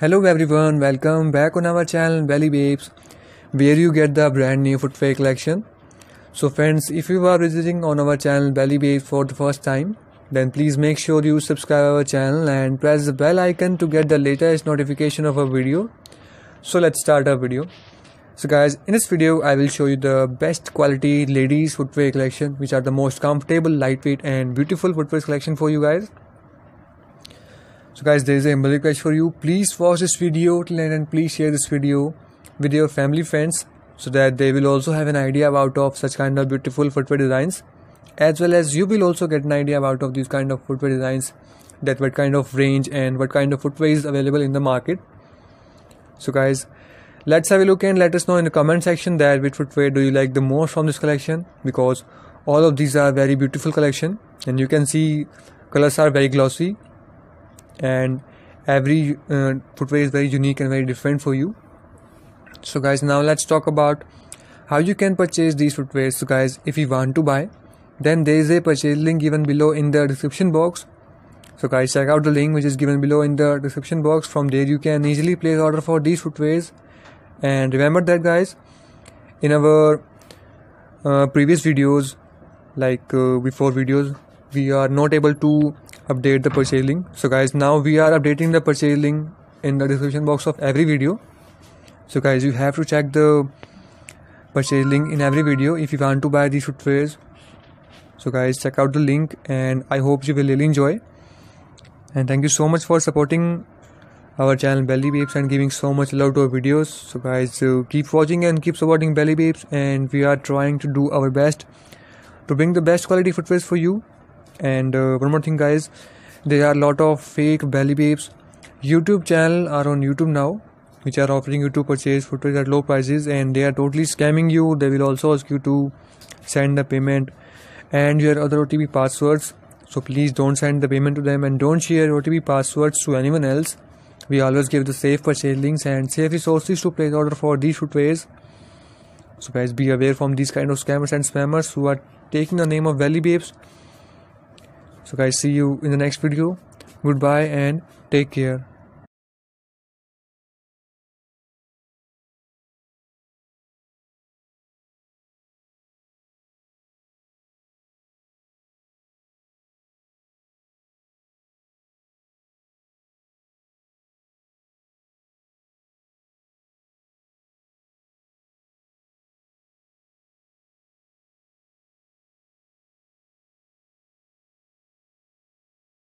Hello everyone, welcome back on our channel Belly Babes where you get the brand new footwear collection. So friends, if you are visiting on our channel Belly Babes for the first time, then please make sure you subscribe our channel and press the bell icon to get the latest notification of our video. So let's start our video. So guys, in this video I will show you the best quality ladies footwear collection which are the most comfortable, lightweight and beautiful footwear collection for you guys so guys there is a email request for you please watch this video till end and please share this video with your family friends so that they will also have an idea about of such kind of beautiful footwear designs as well as you will also get an idea about of these kind of footwear designs that what kind of range and what kind of footwear is available in the market so guys let's have a look and let us know in the comment section that which footwear do you like the most from this collection because all of these are very beautiful collection and you can see colors are very glossy and every uh, footwear is very unique and very different for you so guys now let's talk about how you can purchase these footwear so guys if you want to buy then there is a purchase link given below in the description box so guys check out the link which is given below in the description box from there you can easily place order for these footwear. and remember that guys in our uh, previous videos like uh, before videos we are not able to update the purchase link so guys now we are updating the purchase link in the description box of every video so guys you have to check the purchase link in every video if you want to buy these footwears so guys check out the link and i hope you will really enjoy and thank you so much for supporting our channel belly babes and giving so much love to our videos so guys uh, keep watching and keep supporting belly babes and we are trying to do our best to bring the best quality footwears for you and uh, one more thing guys there are a lot of fake belly babes youtube channel are on youtube now which are offering you to purchase footage at low prices and they are totally scamming you they will also ask you to send the payment and your other otp passwords so please don't send the payment to them and don't share otp passwords to anyone else we always give the safe purchase links and safe resources to place order for these footways so guys be aware from these kind of scammers and spammers who are taking the name of valley babes so guys see you in the next video goodbye and take care